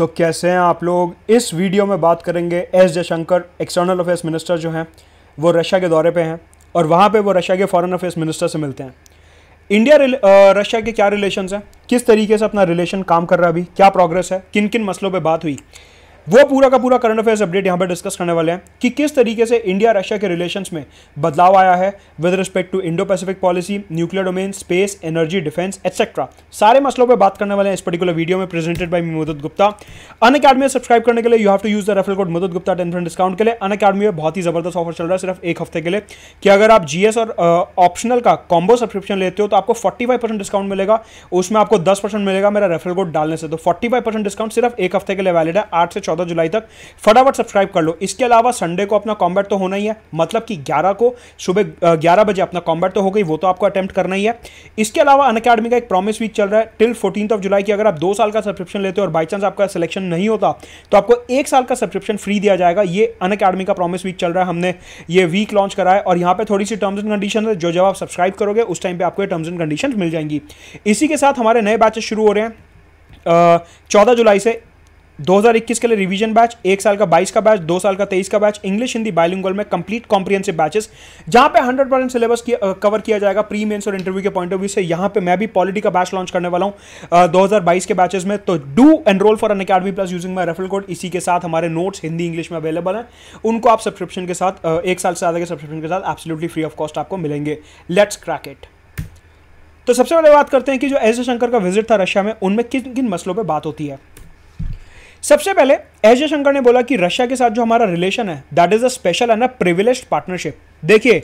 तो कैसे हैं आप लोग इस वीडियो में बात करेंगे S Jaishankar external affairs minister जो हैं वो रशिया के दौरे पे हैं और वहाँ पे वो रशिया के फॉरेन अफेयर्स मिनिस्टर से मिलते हैं इंडिया रशिया के क्या रिलेशन हैं किस तरीके से अपना रिलेशन काम कर रहा है अभी क्या प्रोग्रेस है किन किन मसलों पर बात हुई वो पूरा का पूरा करंट अफेयर्स अपडेट यहाँ पर डिस्कस करने वाले हैं कि किस तरीके से इंडिया रशिया के रिलेशन में बदलाव आया है with respect to Indo Pacific policy nuclear domain space energy defence et cetera सारे मसलों पर बात करने वाले हैं इस पर्टिकुलर वीडियो में presented by Mudit Gupta Unacademy में सब्सक्राइब करने के लिए you have to use the referral code Mudit Gupta ten percent discount के लिए अन अकेडमी में बहुत ही जबरदस्त ऑफर चल रहा है सिर्फ एक हफ्ते के लिए कि अगर आप जीएस और ऑप्शनल का कॉम्बो सब्सक्रिप्शन लेते हो तो आपको फाइव परसेंट डिस्काउंट मिलेगा उसमें आपको दस परसेंट मिलेगा मेरा रेफल कोड डालने से तो फाइव परसेंट डिस्काउंट सिर्फ एक हफ्ते के लिए वैलिड है आठ से चौदह चौदह जुलाई तक फटाफट सब्सक्राइब कर लो इसके अलावा संडे को अपना कॉम्बैट तो होना ही है मतलब कि ग्यारह को सुबह ग्यारह बजे अपना कॉम्बैट तो हो गई वो तो आपको अटैम्प्ट करना ही है इसके अलावा अन का एक प्रॉमिस वीक चल रहा है टिल फोर्टीन ऑफ जुलाई की अगर आप दो साल का सब्सक्रिप्शन लेते हो और बाई चांस आपका सिलेक्शन नहीं होता तो आपको एक साल का सब्सक्रिप्शन फ्री दिया जाएगा ये अन का प्रॉमिस वीक चल रहा है हमने ये वीक लॉन्च करा है और यहाँ पर थोड़ी सी टर्म्स एंड कंडीशन है जो जब आप सब्सक्राइब करोगे उस टाइम पर आपको टर्म्स एंड कंडीशन मिल जाएंगी इसी के साथ हमारे नए बैचेस शुरू हो रहे हैं चौदह जुलाई से 2021 के लिए रिवीजन बैच एक साल का 22 का बैच दो साल का 23 का बैच इंग्लिश हिंदी बायलिंगल में कंप्लीट कॉम्प्रिहेंसिव बैचेस जहां पे 100 परसेंट सिलेबस कवर किया जाएगा प्री मेंस और इंटरव्यू के पॉइंट ऑफ व्यू से यहां पे मैं भी पॉलिटी का बैच लॉन्च करने वाला हूं दो के बैचेस में तो do enrol for Unacademy plus using my referral code इसी के साथ हमारे नोट्स हिंदी इंग्लिश में अवेलेबल है उनको आप सब्सक्रिप्शन के साथ एक साल से ज़्यादा के सब्सक्रिप्शन के साथ एब्सोल्यूटली फ्री ऑफ कॉस्ट आपको मिलेंगे लेट्स क्रैक इट तो सबसे पहले बात करते हैं कि जो एस जयशंकर का विजिट था रशिया में उनमें किन किन मसलों पर बात होती है सबसे पहले एस जयशंकर ने बोला कि रशिया के साथ जो हमारा रिलेशन है that is a special and a privilege partnership देखिए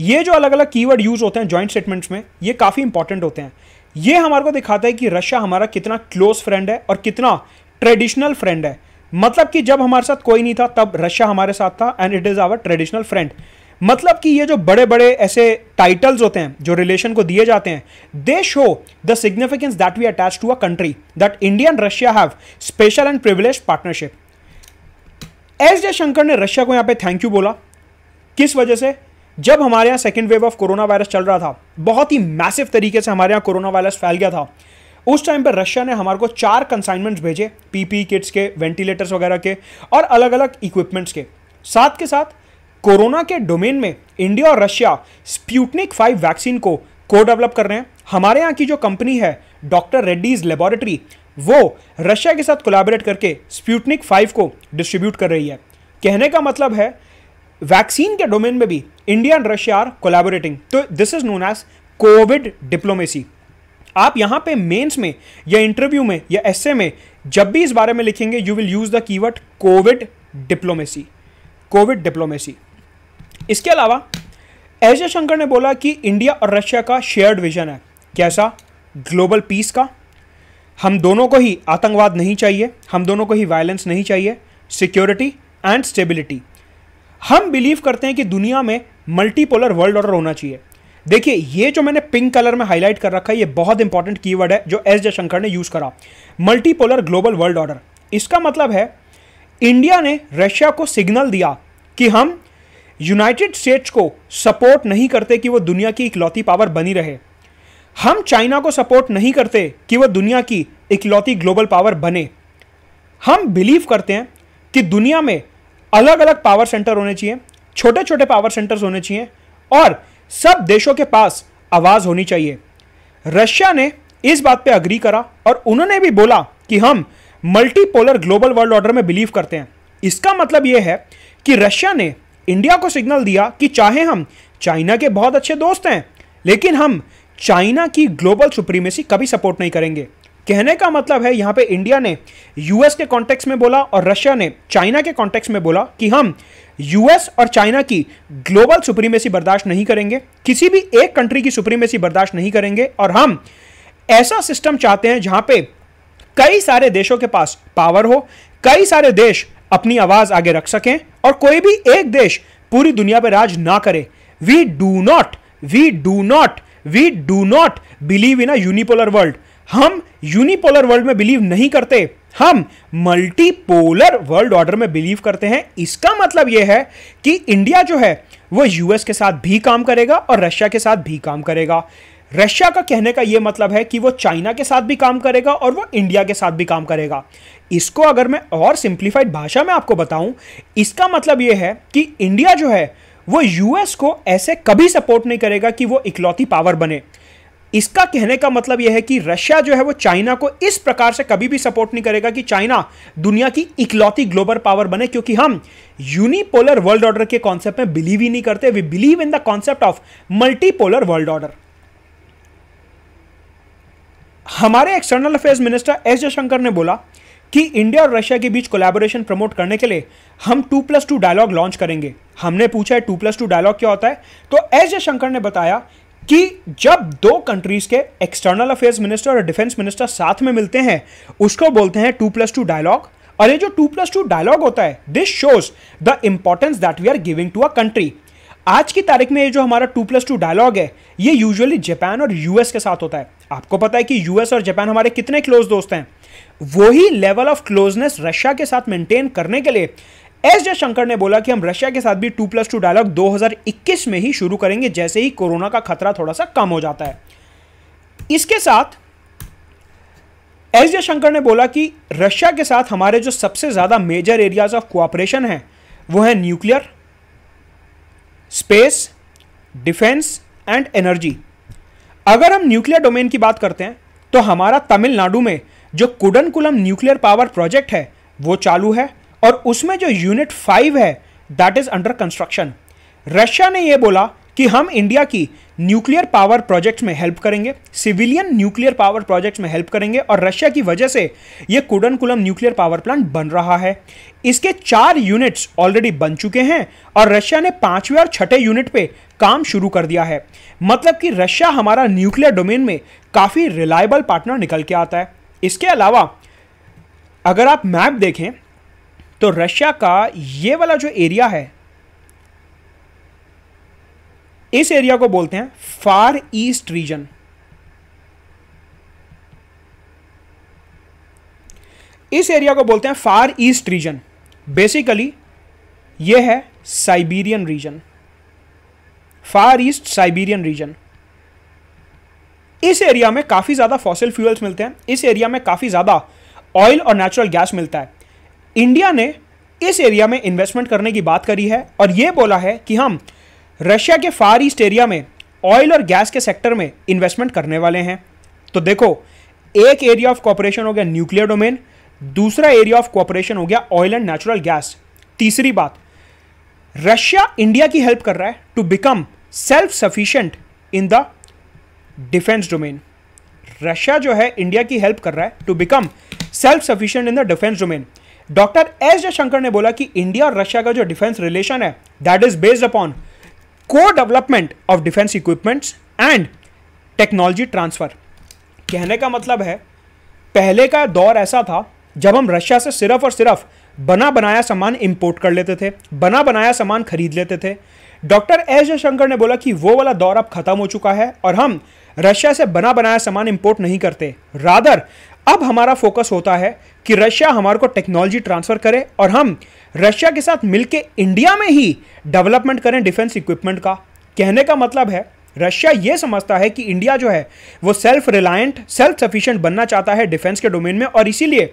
ये जो अलग अलग कीवर्ड यूज होते हैं जॉइंट स्टेटमेंट्स में ये काफ़ी इंपॉर्टेंट होते हैं ये हमारे को दिखाता है कि रशिया हमारा कितना क्लोज फ्रेंड है और कितना ट्रेडिशनल फ्रेंड है मतलब कि जब हमारे साथ कोई नहीं था तब रशिया हमारे साथ था and it is our traditional friend मतलब कि ये जो बड़े बड़े ऐसे टाइटल्स होते हैं जो रिलेशन को दिए जाते हैं they show the significance that we attach to a country that India and Russia have special and privilege partnership S Jaishankar ने रशिया को यहाँ पे थैंक यू बोला किस वजह से जब हमारे यहाँ second wave of corona virus चल रहा था बहुत ही मैसिव तरीके से हमारे यहाँ कोरोना वायरस फैल गया था उस टाइम पर रशिया ने हमारे को चार कंसाइनमेंट्स भेजे पीपी किट्स के वेंटिलेटर्स वगैरह के और अलग अलग इक्विपमेंट्स के साथ के साथ कोरोना के डोमेन में इंडिया और रशिया स्प्यूटनिक फाइव वैक्सीन को को डेवलप कर रहे हैं हमारे यहाँ की जो कंपनी है डॉक्टर रेड्डीज लेबोरेटरी वो रशिया के साथ कोलैबोरेट करके स्प्यूटनिक फाइव को डिस्ट्रीब्यूट कर रही है कहने का मतलब है वैक्सीन के डोमेन में भी India and Russia are collaborating तो this is known as covid diplomacy आप यहां पे मेंस में या इंटरव्यू में या एस में जब भी इस बारे में लिखेंगे you will use the keyword covid diplomacy covid diplomacy इसके अलावा एस जयशंकर ने बोला कि इंडिया और रशिया का शेयर्ड विजन है कैसा ग्लोबल पीस का हम दोनों को ही आतंकवाद नहीं चाहिए हम दोनों को ही वायलेंस नहीं चाहिए सिक्योरिटी एंड स्टेबिलिटी हम बिलीव करते हैं कि दुनिया में मल्टीपोलर वर्ल्ड ऑर्डर होना चाहिए देखिए ये जो मैंने पिंक कलर में हाईलाइट कर रखा है ये बहुत इंपॉर्टेंट कीवर्ड है जो एस जयशंकर ने यूज़ करा मल्टीपोलर ग्लोबल वर्ल्ड ऑर्डर इसका मतलब है इंडिया ने रशिया को सिग्नल दिया कि हम यूनाइटेड स्टेट्स को सपोर्ट नहीं करते कि वो दुनिया की इकलौती पावर बनी रहे हम चाइना को सपोर्ट नहीं करते कि वो दुनिया की इकलौती ग्लोबल पावर बने हम बिलीव करते हैं कि दुनिया में अलग अलग पावर सेंटर होने चाहिए छोटे छोटे पावर सेंटर्स होने चाहिए और सब देशों के पास आवाज़ होनी चाहिए रशिया ने इस बात पे अग्री करा और उन्होंने भी बोला कि हम मल्टीपोलर ग्लोबल वर्ल्ड ऑर्डर में बिलीव करते हैं इसका मतलब यह है कि रशिया ने इंडिया को सिग्नल दिया कि चाहे हम चाइना के बहुत अच्छे दोस्त हैं लेकिन हम चाइना की ग्लोबल सुप्रीमेसी कभी सपोर्ट नहीं करेंगे कहने का मतलब है यहाँ पे इंडिया ने यूएस के कॉन्टेक्स्ट में बोला और रशिया ने चाइना के कॉन्टेक्स्ट में बोला कि हम यूएस और चाइना की ग्लोबल सुप्रीमेसी बर्दाश्त नहीं करेंगे किसी भी एक कंट्री की सुप्रीमेसी बर्दाश्त नहीं करेंगे और हम ऐसा सिस्टम चाहते हैं जहाँ पे कई सारे देशों के पास पावर हो कई सारे देश अपनी आवाज आगे रख सकें और कोई भी एक देश पूरी दुनिया पर राज ना करे we do not we do not we do not believe in a unipolar world हम यूनिपोलर वर्ल्ड में बिलीव नहीं करते हम मल्टीपोलर वर्ल्ड ऑर्डर में बिलीव करते हैं इसका मतलब यह है कि इंडिया जो है वो यूएस के साथ भी काम करेगा और रशिया के साथ भी काम करेगा रशिया का कहने का यह मतलब है कि वो चाइना के साथ भी काम करेगा और वो इंडिया के साथ भी काम करेगा इसको अगर मैं और सिंप्लीफाइड भाषा में आपको बताऊं इसका मतलब यह है कि इंडिया जो है वो यूएस को ऐसे कभी सपोर्ट नहीं करेगा कि वो इकलौती पावर बने इसका कहने का मतलब यह है कि रशिया जो है वो चाइना को इस प्रकार से कभी भी सपोर्ट नहीं करेगा कि चाइना दुनिया की इकलौती ग्लोबल पावर बने क्योंकि हम यूनिपोलर वर्ल्ड ऑर्डर के कॉन्सेप्ट में बिलीव ही नहीं करते we believe in the concept of multipolar world order हमारे external affairs minister S Jaishankar ने बोला कि इंडिया और रशिया के बीच कोलैबोरेशन प्रमोट करने के लिए हम two plus two dialogue launch करेंगे हमने पूछा है टू प्लस टू डायलॉग क्या होता है तो एस जयशंकर ने बताया कि जब दो कंट्रीज के एक्सटर्नल अफेयर्स मिनिस्टर और डिफेंस मिनिस्टर साथ में मिलते हैं उसको बोलते हैं टू प्लस टू डायलॉग और ये जो टू प्लस टू डायलॉग होता है this shows the importance that we are giving to a country आज की तारीख में ये जो हमारा टू प्लस टू डायलॉग है ये यूजुअली जापान और यूएस के साथ होता है आपको पता है कि यूएस और जापान हमारे कितने क्लोज दोस्त हैं वही लेवल ऑफ क्लोजनेस रशिया के साथ मेंटेन करने के लिए एस जयशंकर ने बोला कि हम रशिया के साथ भी टू प्लस टू डायलॉग 2021 में ही शुरू करेंगे जैसे ही कोरोना का खतरा थोड़ा सा कम हो जाता है इसके साथ एस जयशंकर ने बोला कि रशिया के साथ हमारे जो सबसे ज़्यादा मेजर एरियाज ऑफ कोऑपरेशन है वो है nuclear space defence and energy अगर हम न्यूक्लियर डोमेन की बात करते हैं तो हमारा तमिलनाडु में जो कुडनकुलम न्यूक्लियर पावर प्रोजेक्ट है वो चालू है और उसमें जो यूनिट फाइव है that is under construction Russia ने यह बोला कि हम इंडिया की न्यूक्लियर पावर प्रोजेक्ट्स में हेल्प करेंगे सिविलियन न्यूक्लियर पावर प्रोजेक्ट्स में हेल्प करेंगे और रशिया की वजह से ये कुडनकुलम न्यूक्लियर पावर प्लांट बन रहा है इसके चार यूनिट्स ऑलरेडी बन चुके हैं और रशिया ने पांचवें और छठे यूनिट पे काम शुरू कर दिया है मतलब कि रशिया हमारा न्यूक्लियर डोमेन में काफ़ी रिलायबल पार्टनर निकल के आता है इसके अलावा अगर आप मैप देखें तो रशिया का ये वाला जो एरिया है इस एरिया को बोलते हैं फार ईस्ट रीजन इस एरिया को बोलते हैं फार ईस्ट रीजन बेसिकली ये है Siberian region far east Siberian region इस एरिया में काफ़ी ज़्यादा फॉसिल फ्यूल्स मिलते हैं इस एरिया में काफ़ी ज़्यादा ऑयल और नेचुरल गैस मिलता है इंडिया ने इस एरिया में इन्वेस्टमेंट करने की बात करी है और यह बोला है कि हम रशिया के फार ईस्ट एरिया में ऑयल और गैस के सेक्टर में इन्वेस्टमेंट करने वाले हैं तो देखो एक एरिया ऑफ कॉपरेशन हो गया न्यूक्लियर डोमेन दूसरा एरिया ऑफ कॉपरेशन हो गया ऑयल एंड नेचुरल गैस तीसरी बात रशिया इंडिया की हेल्प कर रहा है to become self sufficient in the defence domain Russia जो है इंडिया की हेल्प कर रहा है to become self sufficient in the defence domain doctor S Jaishankar ने बोला कि इंडिया और रशिया का जो डिफेंस रिलेशन है that is based upon co development of defence equipments and technology transfer कहने का मतलब है पहले का दौर ऐसा था जब हम रशिया से सिर्फ और सिर्फ बना बनाया सामान इंपोर्ट कर लेते थे बना बनाया सामान खरीद लेते थे डॉक्टर एस जयशंकर ने बोला कि वो वाला दौर अब खत्म हो चुका है और हम रशिया से बना बनाया सामान इंपोर्ट नहीं करते रादर अब हमारा फोकस होता है कि रशिया हमारे को टेक्नोलॉजी ट्रांसफर करे और हम रशिया के साथ मिलकर इंडिया में ही डेवलपमेंट करें डिफेंस इक्विपमेंट का कहने का मतलब है रशिया ये समझता है कि इंडिया जो है वो सेल्फ रिलायंट सेल्फ सफिशिएंट बनना चाहता है डिफेंस के डोमेन में और इसीलिए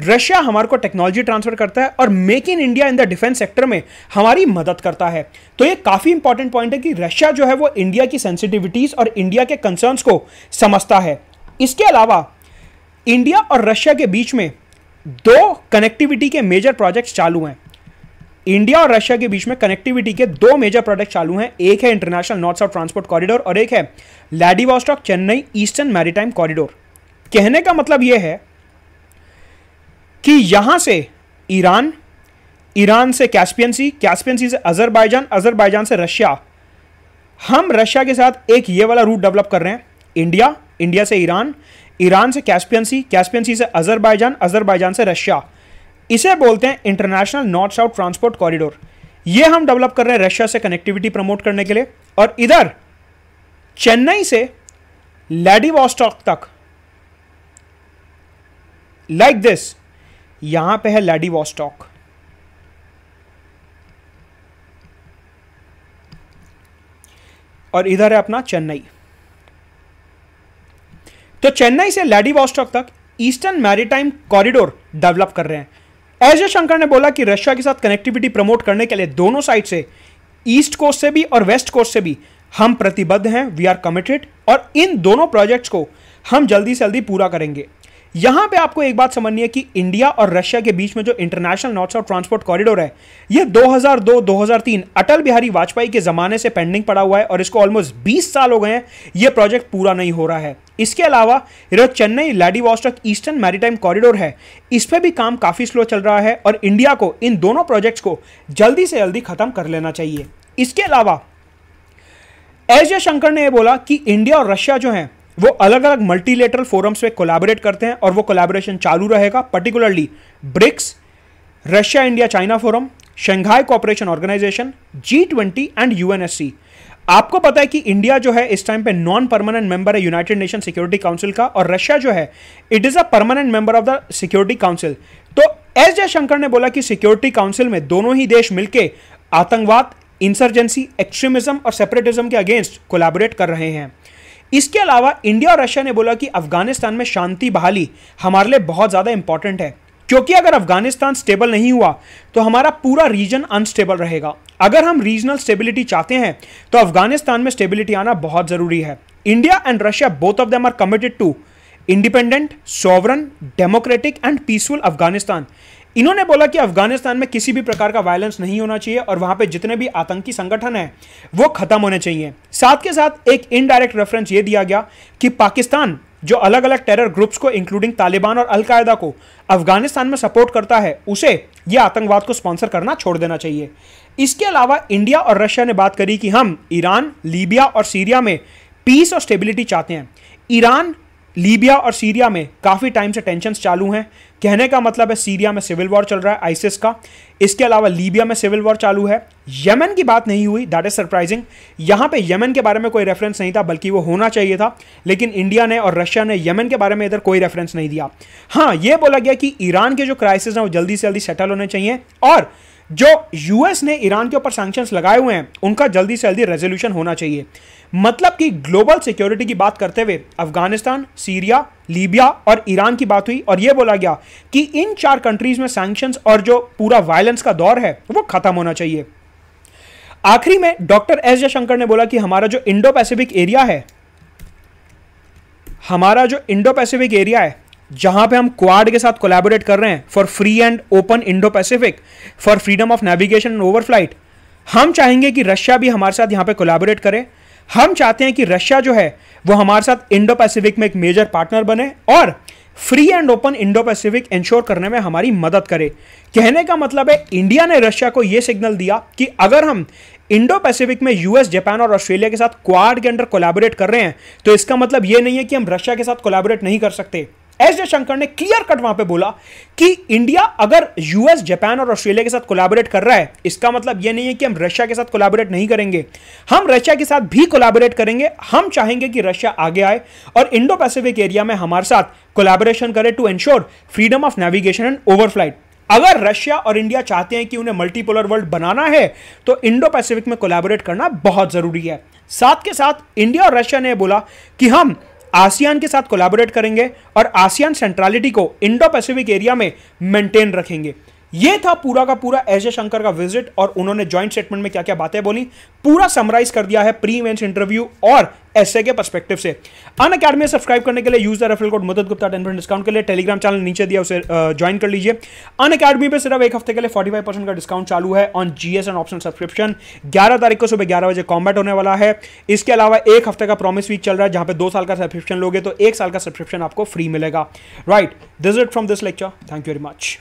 रशिया हमारे को टेक्नोलॉजी ट्रांसफर करता है और make in India in the defence sector में हमारी मदद करता है तो ये काफ़ी इंपॉर्टेंट पॉइंट है कि रशिया जो है वो इंडिया की सेंसिटिविटीज़ और इंडिया के कंसर्न्स को समझता है इसके अलावा इंडिया और रशिया के बीच में दो कनेक्टिविटी के मेजर प्रोजेक्ट्स चालू हैं इंडिया और रशिया के बीच में कनेक्टिविटी के दो मेजर प्रोजेक्ट चालू हैं एक है international north south transport corridor और एक है Vladivostok Chennai eastern maritime corridor कहने का मतलब यह है कि यहां से ईरान ईरान से कैस्पियन सी कैस्पियन सी से अजरबैजान अजरबैजान से रशिया हम रशिया के साथ एक ये वाला रूट डेवलप कर रहे हैं इंडिया इंडिया से ईरान ईरान से कैस्पियन सी कैस्पियन सी से अजरबैजान अजरबैजान से रशिया इसे बोलते हैं international north south transport corridor ये हम डेवलप कर रहे हैं रशिया से कनेक्टिविटी प्रमोट करने के लिए और इधर चेन्नई से वॉस्टॉक तक लाइक like दिस यहां पे है वॉस्टॉक और इधर है अपना चेन्नई तो चेन्नई से लैडीवॉस्टॉक तक ईस्टर्न मैरीटाइम कॉरिडोर डेवलप कर रहे हैं एस शंकर ने बोला कि रशिया के साथ कनेक्टिविटी प्रमोट करने के लिए दोनों साइड से ईस्ट कोस्ट से भी और वेस्ट कोस्ट से भी हम प्रतिबद्ध हैं वी आर कमिटेड और इन दोनों प्रोजेक्ट्स को हम जल्दी से जल्दी पूरा करेंगे यहां पे आपको एक बात समझनी है कि इंडिया और रशिया के बीच में जो international north south transport corridor है यह 2002-2003 अटल बिहारी वाजपेयी के जमाने से पेंडिंग पड़ा हुआ है और इसको ऑलमोस्ट 20 साल हो गए हैं यह प्रोजेक्ट पूरा नहीं हो रहा है इसके अलावा जो Chennai Vladivostok eastern maritime corridor है इस पर भी काम काफ़ी स्लो चल रहा है और इंडिया को इन दोनों प्रोजेक्ट्स को जल्दी से जल्दी ख़त्म कर लेना चाहिए इसके अलावा एस जयशंकर ने यह बोला कि इंडिया और रशिया जो हैं वो अलग अलग मल्टीलेटरल फोरम्स पे कोलैबोरेट करते हैं और वो कोलैबोरेशन चालू रहेगा particularly BRICS Russia India China forum Shanghai cooperation organisation G twenty and UNSC आपको पता है कि इंडिया जो है इस टाइम पे नॉन परमानेंट मेंबर है यूनाइटेड नेशन सिक्योरिटी काउंसिल का और रशिया जो है it is a permanent member of the security council तो एस जयशंकर ने बोला कि सिक्योरिटी काउंसिल में दोनों ही देश मिलकर आतंकवाद इंसर्जेंसी एक्सट्रीमिज्म और सेपरेटिज्म के अगेंस्ट कोलैबोरेट कर रहे हैं इसके अलावा इंडिया और रशिया ने बोला कि अफगानिस्तान में शांति बहाली हमारे लिए बहुत ज़्यादा इंपॉर्टेंट है क्योंकि अगर अफगानिस्तान स्टेबल नहीं हुआ तो हमारा पूरा रीजन अनस्टेबल रहेगा अगर हम रीजनल स्टेबिलिटी चाहते हैं तो अफगानिस्तान में स्टेबिलिटी आना बहुत ज़रूरी है India and Russia both of them are committed to independent sovereign democratic and peaceful Afghanistan इन्होंने बोला कि अफगानिस्तान में किसी भी प्रकार का वायलेंस नहीं होना चाहिए और वहां पे जितने भी आतंकी संगठन हैं वो खत्म होने चाहिए साथ के साथ एक इनडायरेक्ट रेफरेंस ये दिया गया कि पाकिस्तान जो अलग अलग टेरर ग्रुप्स को इंक्लूडिंग तालिबान और अलकायदा को अफगानिस्तान में सपोर्ट करता है उसे यह आतंकवाद को स्पॉन्सर करना छोड़ देना चाहिए इसके अलावा इंडिया और रशिया ने बात करी कि हम ईरान लीबिया और सीरिया में पीस और स्टेबिलिटी चाहते हैं ईरान लीबिया और सीरिया में काफ़ी टाइम से टेंशन चालू हैं कहने का मतलब है सीरिया में सिविल वॉर चल रहा है आइसिस का इसके अलावा लीबिया में सिविल वॉर चालू है यमन की बात नहीं हुई दैट इज सरप्राइजिंग यहां पे यमन के बारे में कोई रेफरेंस नहीं था बल्कि वो होना चाहिए था लेकिन इंडिया ने और रशिया ने यमन के बारे में इधर कोई रेफरेंस नहीं दिया हाँ ये बोला गया कि ईरान के जो क्राइसिस हैं वो जल्दी से जल्दी सेटल होने चाहिए और जो यूएस ने ईरान के ऊपर सैंक्शन लगाए हुए हैं उनका जल्दी से जल्दी रेजोल्यूशन होना चाहिए मतलब कि ग्लोबल सिक्योरिटी की बात करते हुए अफगानिस्तान सीरिया लीबिया और ईरान की बात हुई और यह बोला गया कि इन चार कंट्रीज में सैंक्शंस और जो पूरा वायलेंस का दौर है वो खत्म होना चाहिए आखिरी में डॉक्टर एस जयशंकर ने बोला कि हमारा जो इंडो पैसिफिक एरिया है हमारा जो इंडो पैसिफिक एरिया है जहां पे हम क्वाड के साथ कोलैबोरेट कर रहे हैं for free and open Indo Pacific for freedom of navigation and overflight हम चाहेंगे कि रशिया भी हमारे साथ यहां पे कोलैबोरेट करे हम चाहते हैं कि रशिया जो है वो हमारे साथ इंडो पैसिफिक में एक मेजर पार्टनर बने और free and open Indo Pacific ensure करने में हमारी मदद करे कहने का मतलब है इंडिया ने रशिया को यह सिग्नल दिया कि अगर हम इंडो पैसिफिक में यूएस जापान और ऑस्ट्रेलिया के साथ क्वाड के अंडर कोलैबोरेट कर रहे हैं तो इसका मतलब यह नहीं है कि हम रशिया के साथ कोलैबोरेट नहीं कर सकते एस जयशंकर ने क्लियर कट वहां पे बोला कि इंडिया अगर यूएस जापान और ऑस्ट्रेलिया के साथ कोलाबोरेट कर रहा है इसका मतलब यह नहीं है कि हम रशिया के साथ कोलाबोरेट नहीं करेंगे हम रशिया के साथ भी कोलाबोरेट करेंगे हम चाहेंगे कि रशिया आगे आए और इंडो पैसिफिक एरिया में हमारे साथ कोलाबोरेशन करे to ensure freedom of navigation and overflight अगर रशिया और इंडिया चाहते हैं कि उन्हें मल्टीपोलर वर्ल्ड बनाना है तो इंडो पैसिफिक में कोलैबोरेट करना बहुत जरूरी है साथ के साथ इंडिया और रशिया ने बोला कि हम आसियान के साथ कोलैबोरेट करेंगे और आसियान सेंट्रलिटी को इंडो पैसिफिक एरिया में मेंटेन रखेंगे ये था पूरा का पूरा एजय शंकर का विजिट और उन्होंने ज्वाइंट स्टेटमेंट में क्या क्या बातें बोली पूरा समराइज कर दिया है प्री इवेंट्स इंटरव्यू और एस के पर्सपेक्टिव से अन अकेडमी सब्सक्राइब करने के लिए यूज द रेफरल कोड मदद गुप्ता टेन डिस्काउंट के लिए टेलीग्राम चैनल नीचे दिया उसे ज्वाइन कर लीजिए अन अकेडमी पर सिर्फ एक हफ्ते के लिए फोर्टी परसेंट का डिस्काउंट चालू है on S and option subscription ग्यारह तारीख को सुबह ग्यारह बजे कॉम्बैट होने वाला है इसके अलावा एक हफ्ते का प्रॉमिस वीक चल रहा है जहां पर दो साल का सब्सक्रिप्शन लोगे तो एक साल का सब्सक्रिप्शन आपको फ्री मिलेगा right this it from this lecture thank you very much